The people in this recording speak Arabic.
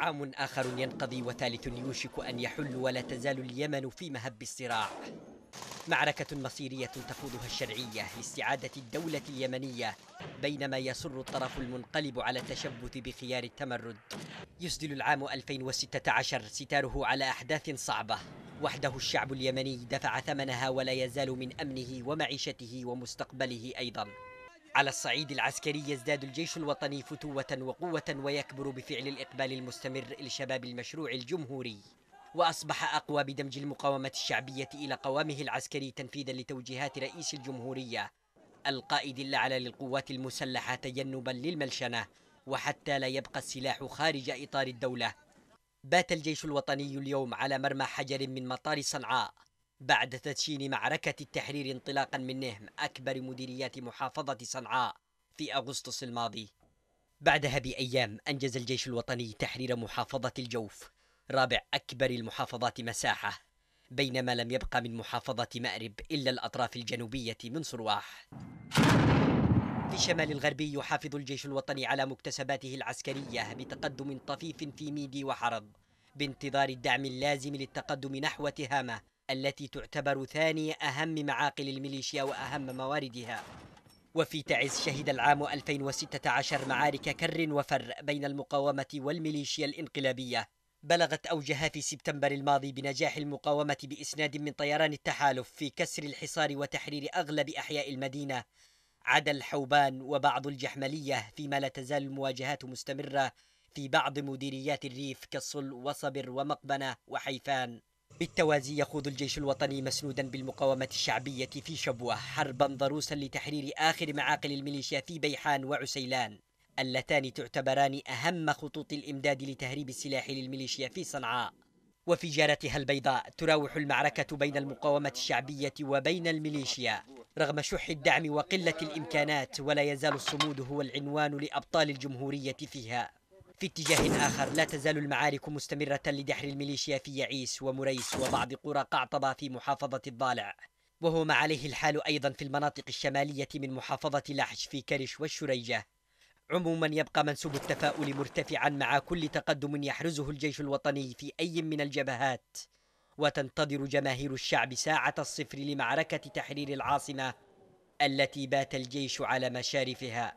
عام آخر ينقضي وثالث يوشك أن يحل ولا تزال اليمن في مهب الصراع معركة مصيرية تخوضها الشرعية لاستعادة الدولة اليمنية بينما يصر الطرف المنقلب على التشبث بخيار التمرد يسدل العام 2016 ستاره على أحداث صعبة وحده الشعب اليمني دفع ثمنها ولا يزال من أمنه ومعيشته ومستقبله أيضاً على الصعيد العسكري يزداد الجيش الوطني فتوة وقوة ويكبر بفعل الإقبال المستمر لشباب المشروع الجمهوري وأصبح أقوى بدمج المقاومة الشعبية إلى قوامه العسكري تنفيذا لتوجيهات رئيس الجمهورية القائد الأعلى للقوات المسلحة تجنبا للملشنة وحتى لا يبقى السلاح خارج إطار الدولة بات الجيش الوطني اليوم على مرمى حجر من مطار صنعاء بعد تدشين معركة التحرير انطلاقا من نهم أكبر مديريات محافظة صنعاء في أغسطس الماضي بعدها بأيام أنجز الجيش الوطني تحرير محافظة الجوف رابع أكبر المحافظات مساحة بينما لم يبقى من محافظة مأرب إلا الأطراف الجنوبية من صرواح في الشمال الغربي يحافظ الجيش الوطني على مكتسباته العسكرية بتقدم طفيف في ميدي وحرب بانتظار الدعم اللازم للتقدم نحو تهامة التي تعتبر ثاني أهم معاقل الميليشيا وأهم مواردها وفي تعز شهد العام 2016 معارك كر وفر بين المقاومة والميليشيا الإنقلابية بلغت أوجها في سبتمبر الماضي بنجاح المقاومة بإسناد من طيران التحالف في كسر الحصار وتحرير أغلب أحياء المدينة عدا الحوبان وبعض الجحملية فيما لا تزال المواجهات مستمرة في بعض مديريات الريف كالصل وصبر ومقبنة وحيفان بالتوازي يخوض الجيش الوطني مسنودا بالمقاومة الشعبية في شبوة حربا ضروسا لتحرير آخر معاقل الميليشيا في بيحان وعسيلان اللتان تعتبران أهم خطوط الإمداد لتهريب السلاح للميليشيا في صنعاء وفي جارتها البيضاء تراوح المعركة بين المقاومة الشعبية وبين الميليشيا رغم شح الدعم وقلة الإمكانات ولا يزال الصمود هو العنوان لأبطال الجمهورية فيها في اتجاه آخر لا تزال المعارك مستمرة لدحر الميليشيا في يعيس ومريس وبعض قرى قعطبة في محافظة الضالع وهو ما عليه الحال أيضا في المناطق الشمالية من محافظة لحج في كرش والشريجة عموما يبقى منسوب التفاؤل مرتفعا مع كل تقدم يحرزه الجيش الوطني في أي من الجبهات وتنتظر جماهير الشعب ساعة الصفر لمعركة تحرير العاصمة التي بات الجيش على مشارفها